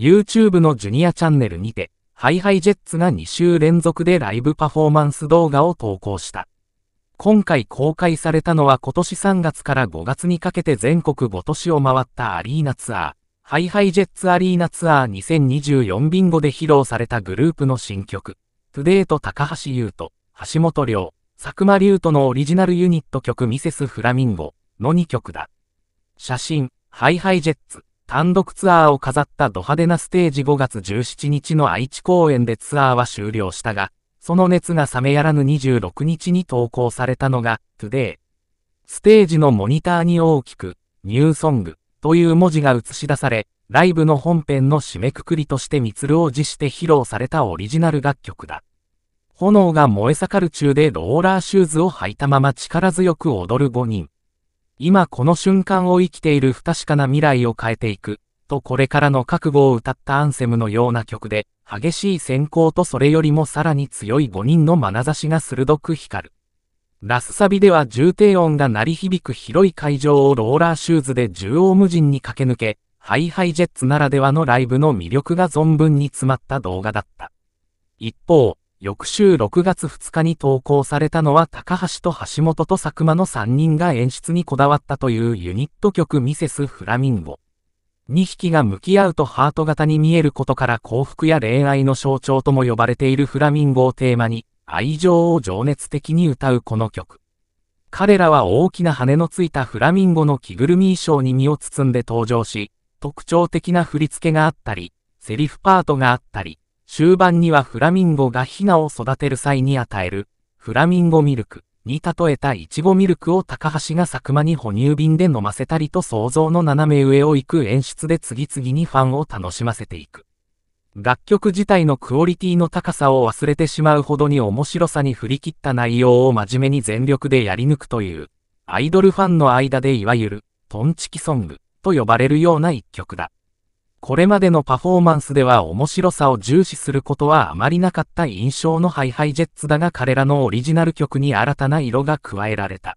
YouTube のジュニアチャンネルにて、ハイハイジェッツが2週連続でライブパフォーマンス動画を投稿した。今回公開されたのは今年3月から5月にかけて全国5都市を回ったアリーナツアー、ハイハイジェッツアリーナツアー2024ビンゴで披露されたグループの新曲、トゥデイと高橋優斗、橋本良、佐久間龍斗のオリジナルユニット曲ミセスフラミンゴの2曲だ。写真、ハイハイジェッツ。単独ツアーを飾ったド派手なステージ5月17日の愛知公演でツアーは終了したが、その熱が冷めやらぬ26日に投稿されたのが、Today。ステージのモニターに大きく、ニューソングという文字が映し出され、ライブの本編の締めくくりとしてミツルを辞して披露されたオリジナル楽曲だ。炎が燃え盛る中でローラーシューズを履いたまま力強く踊る5人。今この瞬間を生きている不確かな未来を変えていく、とこれからの覚悟を歌ったアンセムのような曲で、激しい閃光とそれよりもさらに強い5人の眼差しが鋭く光る。ラスサビでは重低音が鳴り響く広い会場をローラーシューズで縦横無尽に駆け抜け、ハイハイジェッツならではのライブの魅力が存分に詰まった動画だった。一方、翌週6月2日に投稿されたのは高橋と橋本と佐久間の3人が演出にこだわったというユニット曲ミセスフラミンゴ。2匹が向き合うとハート型に見えることから幸福や恋愛の象徴とも呼ばれているフラミンゴをテーマに愛情を情熱的に歌うこの曲。彼らは大きな羽のついたフラミンゴの着ぐるみ衣装に身を包んで登場し、特徴的な振り付けがあったり、セリフパートがあったり、終盤にはフラミンゴがヒナを育てる際に与える、フラミンゴミルクに例えたイチゴミルクを高橋が佐久間に哺乳瓶で飲ませたりと想像の斜め上を行く演出で次々にファンを楽しませていく。楽曲自体のクオリティの高さを忘れてしまうほどに面白さに振り切った内容を真面目に全力でやり抜くという、アイドルファンの間でいわゆる、トンチキソングと呼ばれるような一曲だ。これまでのパフォーマンスでは面白さを重視することはあまりなかった印象のハイハイジェッツだが彼らのオリジナル曲に新たな色が加えられた。